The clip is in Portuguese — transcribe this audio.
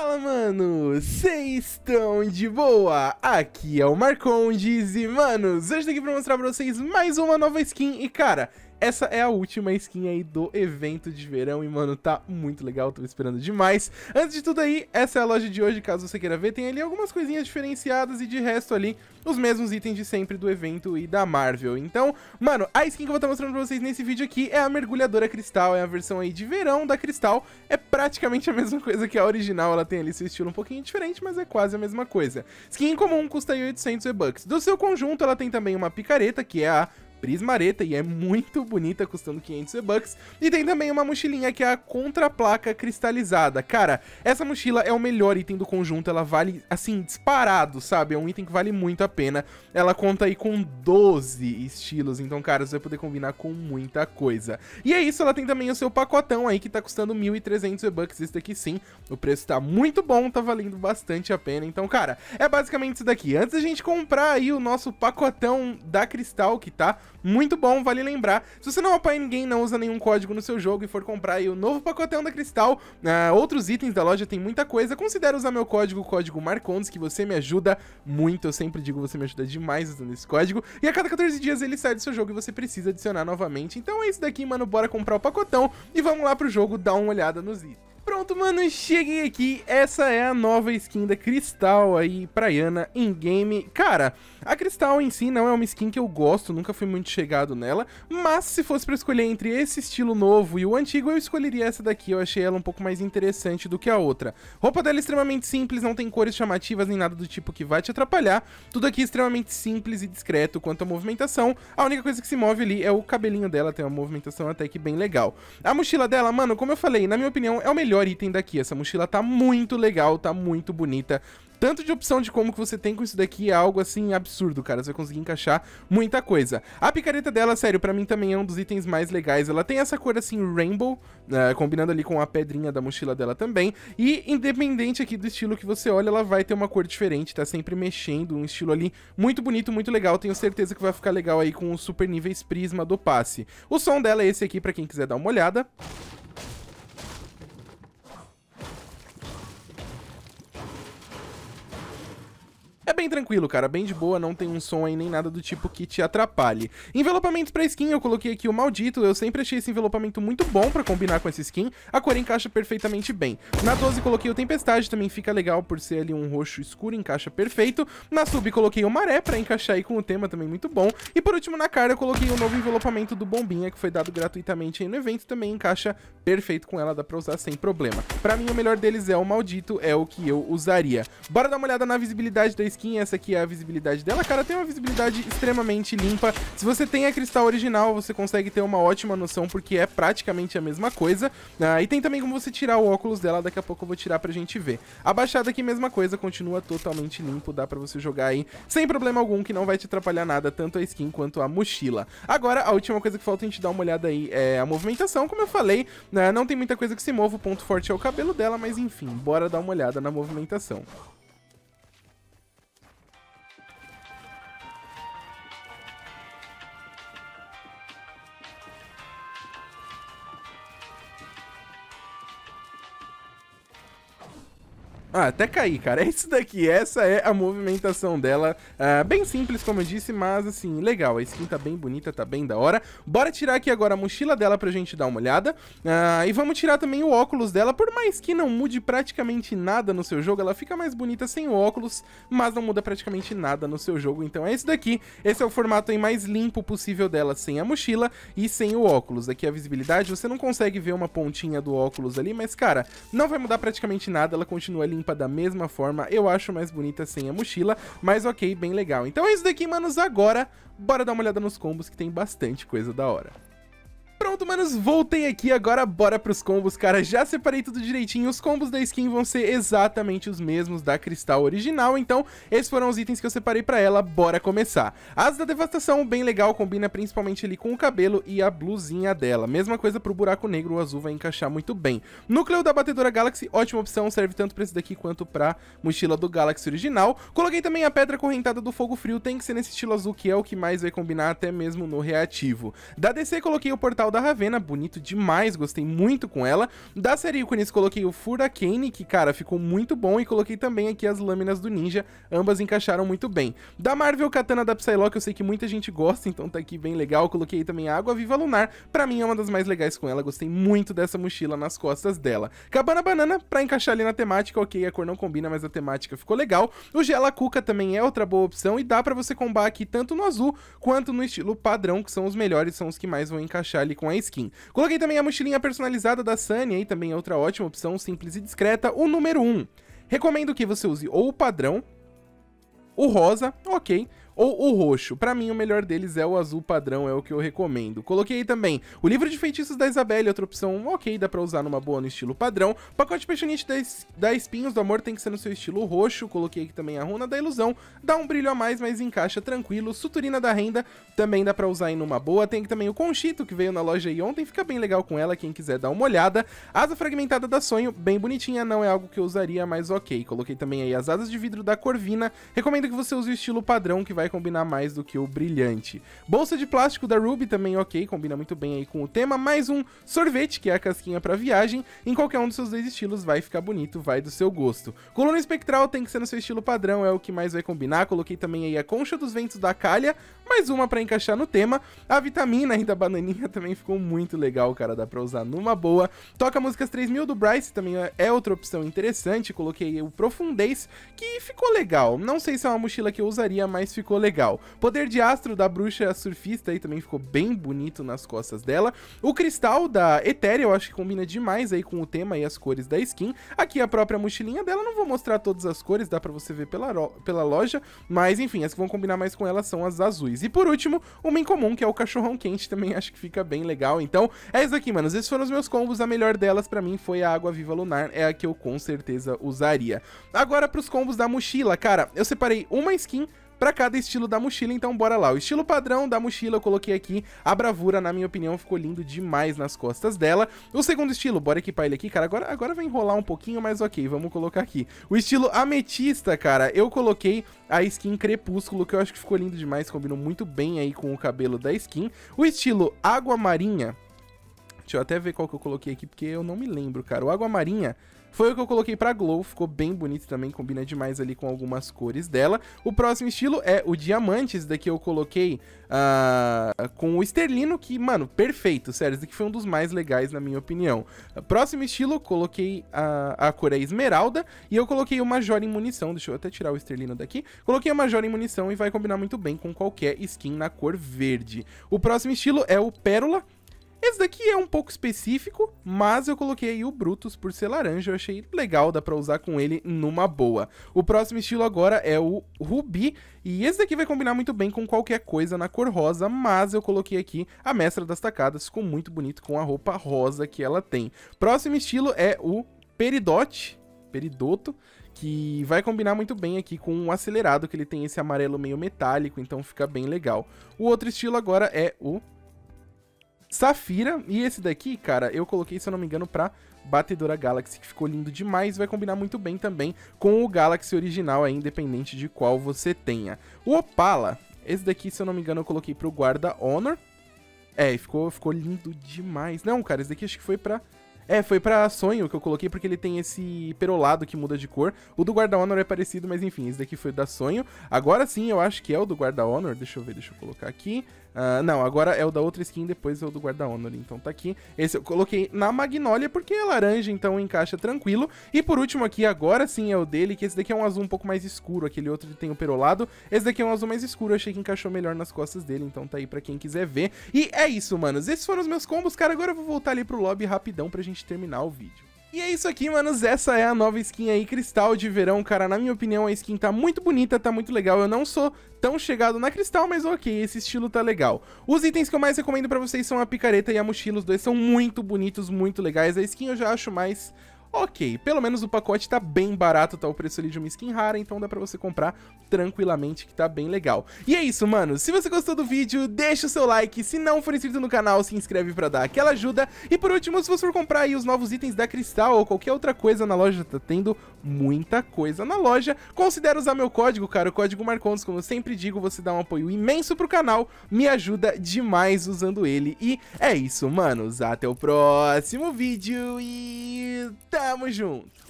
Fala, mano! Vocês estão de boa? Aqui é o Marcondes e, manos, hoje tô aqui pra mostrar pra vocês mais uma nova skin e, cara, essa é a última skin aí do evento de verão e, mano, tá muito legal, tô esperando demais. Antes de tudo aí, essa é a loja de hoje, caso você queira ver, tem ali algumas coisinhas diferenciadas e de resto ali, os mesmos itens de sempre do evento e da Marvel. Então, mano, a skin que eu vou estar tá mostrando pra vocês nesse vídeo aqui é a Mergulhadora Cristal, é a versão aí de verão da Cristal, é praticamente a mesma coisa que a original, ela tem ali seu estilo um pouquinho diferente, mas é quase a mesma coisa. Skin em comum custa aí 800 e-bucks. Do seu conjunto, ela tem também uma picareta, que é a Prismareta e é muito bonita, custando 500 bucks E tem também uma mochilinha que é a contraplaca cristalizada. Cara, essa mochila é o melhor item do conjunto, ela vale, assim, disparado, sabe? É um item que vale muito a pena. Ela conta aí com 12 estilos, então, cara, você vai poder combinar com muita coisa. E é isso, ela tem também o seu pacotão aí, que tá custando 1.300 bucks esse daqui sim. O preço tá muito bom, tá valendo bastante a pena. Então, cara, é basicamente isso daqui. Antes da gente comprar aí o nosso pacotão da Cristal, que tá muito bom, vale lembrar. Se você não apoia ninguém, não usa nenhum código no seu jogo e for comprar aí o novo pacotão da Cristal, uh, outros itens da loja, tem muita coisa, considera usar meu código, o código Marcondes, que você me ajuda muito. Eu sempre digo, você me ajuda demais usando esse código. E a cada 14 dias ele sai do seu jogo e você precisa adicionar novamente. Então é isso daqui, mano. Bora comprar o pacotão e vamos lá pro jogo dar uma olhada nos itens pronto, mano, cheguei aqui. Essa é a nova skin da Cristal aí pra Yana em game. Cara, a Cristal em si não é uma skin que eu gosto, nunca fui muito chegado nela, mas se fosse pra escolher entre esse estilo novo e o antigo, eu escolheria essa daqui, eu achei ela um pouco mais interessante do que a outra. Roupa dela é extremamente simples, não tem cores chamativas nem nada do tipo que vai te atrapalhar, tudo aqui é extremamente simples e discreto quanto à movimentação, a única coisa que se move ali é o cabelinho dela, tem uma movimentação até que bem legal. A mochila dela, mano, como eu falei, na minha opinião, é o melhor melhor item daqui. Essa mochila tá muito legal, tá muito bonita. Tanto de opção de como que você tem com isso daqui é algo, assim, absurdo, cara. Você vai conseguir encaixar muita coisa. A picareta dela, sério, pra mim também é um dos itens mais legais. Ela tem essa cor, assim, rainbow, né, combinando ali com a pedrinha da mochila dela também. E, independente aqui do estilo que você olha, ela vai ter uma cor diferente, tá sempre mexendo. Um estilo ali muito bonito, muito legal. Tenho certeza que vai ficar legal aí com os super níveis prisma do passe. O som dela é esse aqui, pra quem quiser dar uma olhada. É bem tranquilo, cara, bem de boa, não tem um som aí nem nada do tipo que te atrapalhe. Envelopamento pra skin, eu coloquei aqui o maldito, eu sempre achei esse envelopamento muito bom pra combinar com essa skin, a cor encaixa perfeitamente bem. Na 12 coloquei o Tempestade, também fica legal por ser ali um roxo escuro, encaixa perfeito. Na sub coloquei o Maré pra encaixar aí com o tema, também muito bom. E por último, na cara eu coloquei o novo envelopamento do Bombinha, que foi dado gratuitamente aí no evento, também encaixa perfeito com ela, dá pra usar sem problema. Pra mim, o melhor deles é o maldito, é o que eu usaria. Bora dar uma olhada na visibilidade da skin skin, essa aqui é a visibilidade dela. Cara, tem uma visibilidade extremamente limpa. Se você tem a cristal original, você consegue ter uma ótima noção, porque é praticamente a mesma coisa. Ah, e tem também como você tirar o óculos dela, daqui a pouco eu vou tirar pra gente ver. A baixada aqui, mesma coisa, continua totalmente limpo, dá pra você jogar aí sem problema algum, que não vai te atrapalhar nada, tanto a skin quanto a mochila. Agora, a última coisa que falta a gente dar uma olhada aí é a movimentação, como eu falei, né, não tem muita coisa que se mova, o ponto forte é o cabelo dela, mas enfim, bora dar uma olhada na movimentação. Ah, até cair, cara. É isso daqui. Essa é a movimentação dela. Ah, bem simples, como eu disse, mas assim, legal. A skin tá bem bonita, tá bem da hora. Bora tirar aqui agora a mochila dela pra gente dar uma olhada. Ah, e vamos tirar também o óculos dela. Por mais que não mude praticamente nada no seu jogo, ela fica mais bonita sem o óculos, mas não muda praticamente nada no seu jogo. Então é isso daqui. Esse é o formato aí mais limpo possível dela, sem a mochila e sem o óculos. Aqui a visibilidade, você não consegue ver uma pontinha do óculos ali, mas cara, não vai mudar praticamente nada. Ela continua limpa limpa da mesma forma. Eu acho mais bonita sem a mochila, mas ok, bem legal. Então é isso daqui, manos. Agora, bora dar uma olhada nos combos que tem bastante coisa da hora. Pronto, manos, voltei aqui agora, bora pros combos, cara. Já separei tudo direitinho, os combos da skin vão ser exatamente os mesmos da Cristal original, então esses foram os itens que eu separei pra ela, bora começar. As da Devastação, bem legal, combina principalmente ali com o cabelo e a blusinha dela. Mesma coisa pro Buraco Negro, o azul vai encaixar muito bem. Núcleo da Batedora Galaxy, ótima opção, serve tanto pra esse daqui quanto pra mochila do Galaxy original. Coloquei também a Pedra Correntada do Fogo Frio, tem que ser nesse estilo azul que é o que mais vai combinar até mesmo no reativo. Da DC coloquei o Portal da Ravena, Ravena, bonito demais, gostei muito com ela. Da série ícones coloquei o Furacane, que cara, ficou muito bom, e coloquei também aqui as lâminas do Ninja, ambas encaixaram muito bem. Da Marvel Katana da Psylocke, eu sei que muita gente gosta, então tá aqui bem legal. Coloquei também a Água Viva Lunar, pra mim é uma das mais legais com ela, gostei muito dessa mochila nas costas dela. Cabana Banana, pra encaixar ali na temática, ok, a cor não combina, mas a temática ficou legal. O Gela Cuca também é outra boa opção, e dá pra você combar aqui tanto no azul quanto no estilo padrão, que são os melhores, são os que mais vão encaixar ali com a skin skin. Coloquei também a mochilinha personalizada da Sunny, aí também é outra ótima opção, simples e discreta, o número 1. Recomendo que você use ou o padrão, o rosa, ok, ou o roxo. Para mim, o melhor deles é o azul padrão, é o que eu recomendo. Coloquei também o livro de feitiços da Isabelle, outra opção ok, dá pra usar numa boa no estilo padrão. O pacote Peixonite da, Espinhos do Amor tem que ser no seu estilo roxo. Coloquei aqui também a Runa da Ilusão, dá um brilho a mais, mas encaixa tranquilo. Suturina da Renda também dá pra usar em numa boa. Tem também o Conchito, que veio na loja aí ontem, fica bem legal com ela, quem quiser dar uma olhada. Asa Fragmentada da Sonho, bem bonitinha, não é algo que eu usaria, mas ok. Coloquei também aí as asas de vidro da Corvina. Recomendo que você use o estilo padrão, que vai combinar mais do que o brilhante. Bolsa de plástico da Ruby também ok, combina muito bem aí com o tema. Mais um sorvete, que é a casquinha para viagem. Em qualquer um dos seus dois estilos vai ficar bonito, vai do seu gosto. Coluna espectral tem que ser no seu estilo padrão, é o que mais vai combinar. Coloquei também aí a concha dos ventos da calha, mais uma para encaixar no tema. A vitamina e da bananinha também ficou muito legal, cara, dá pra usar numa boa. Toca músicas 3000 do Bryce também é, é outra opção interessante. Coloquei o Profundez, que ficou legal. Não sei se é uma mochila que eu usaria, mas ficou ficou legal. Poder de astro da bruxa surfista aí também ficou bem bonito nas costas dela. O cristal da Etérea eu acho que combina demais aí com o tema e as cores da skin. Aqui a própria mochilinha dela, não vou mostrar todas as cores, dá pra você ver pela, pela loja, mas enfim, as que vão combinar mais com ela são as azuis. E por último, uma em comum, que é o cachorrão quente, também acho que fica bem legal. Então, é isso aqui, mano. Esses foram os meus combos, a melhor delas pra mim foi a Água Viva Lunar, é a que eu com certeza usaria. Agora pros combos da mochila, cara, eu separei uma skin para cada estilo da mochila, então bora lá. O estilo padrão da mochila eu coloquei aqui, a bravura, na minha opinião, ficou lindo demais nas costas dela. O segundo estilo, bora equipar ele aqui, cara, agora, agora vai enrolar um pouquinho, mas ok, vamos colocar aqui. O estilo ametista, cara, eu coloquei a skin crepúsculo, que eu acho que ficou lindo demais, combinou muito bem aí com o cabelo da skin. O estilo água marinha, deixa eu até ver qual que eu coloquei aqui, porque eu não me lembro, cara. O água marinha... Foi o que eu coloquei pra Glow, ficou bem bonito também, combina demais ali com algumas cores dela. O próximo estilo é o Diamante, esse daqui eu coloquei uh, com o Esterlino, que, mano, perfeito, sério, esse daqui foi um dos mais legais, na minha opinião. Próximo estilo, coloquei a, a cor é Esmeralda, e eu coloquei o Major em munição, deixa eu até tirar o Esterlino daqui. Coloquei o Major em munição e vai combinar muito bem com qualquer skin na cor verde. O próximo estilo é o Pérola, esse daqui é um pouco específico, mas eu coloquei o Brutus por ser laranja, eu achei legal, dá pra usar com ele numa boa. O próximo estilo agora é o Rubi, e esse daqui vai combinar muito bem com qualquer coisa na cor rosa, mas eu coloquei aqui a Mestra das Tacadas, ficou muito bonito com a roupa rosa que ela tem. Próximo estilo é o Peridote, Peridoto, que vai combinar muito bem aqui com o acelerado, que ele tem esse amarelo meio metálico, então fica bem legal. O outro estilo agora é o Safira. E esse daqui, cara, eu coloquei, se eu não me engano, pra Batedora Galaxy, que ficou lindo demais, vai combinar muito bem também com o Galaxy original, aí, independente de qual você tenha. O Opala, esse daqui, se eu não me engano, eu coloquei pro Guarda Honor. É, ficou, ficou lindo demais. Não, cara, esse daqui acho que foi pra... É, foi pra Sonho que eu coloquei, porque ele tem esse perolado que muda de cor. O do Guarda Honor é parecido, mas enfim, esse daqui foi da Sonho. Agora sim, eu acho que é o do Guarda Honor. Deixa eu ver, deixa eu colocar aqui. Uh, não, agora é o da outra skin, depois é o do Guarda Honor. Então tá aqui. Esse eu coloquei na magnólia porque é laranja, então encaixa tranquilo. E por último aqui, agora sim é o dele, que esse daqui é um azul um pouco mais escuro. Aquele outro tem o perolado. Esse daqui é um azul mais escuro, eu achei que encaixou melhor nas costas dele. Então tá aí pra quem quiser ver. E é isso, manos. Esses foram os meus combos, cara. Agora eu vou voltar ali pro lobby rapidão pra gente terminar o vídeo. E é isso aqui, manos, essa é a nova skin aí, Cristal de Verão, cara, na minha opinião a skin tá muito bonita, tá muito legal, eu não sou tão chegado na Cristal, mas ok, esse estilo tá legal. Os itens que eu mais recomendo pra vocês são a picareta e a mochila, os dois são muito bonitos, muito legais, a skin eu já acho mais Ok, pelo menos o pacote tá bem barato, tá o preço ali de uma skin rara, então dá pra você comprar tranquilamente, que tá bem legal. E é isso, mano. Se você gostou do vídeo, deixa o seu like. Se não for inscrito no canal, se inscreve pra dar aquela ajuda. E por último, se você for comprar aí os novos itens da Cristal ou qualquer outra coisa na loja, tá tendo muita coisa na loja. Considera usar meu código, cara, o código Marcondes, como eu sempre digo, você dá um apoio imenso pro canal, me ajuda demais usando ele. E é isso, manos. Até o próximo vídeo e... Tamo junto.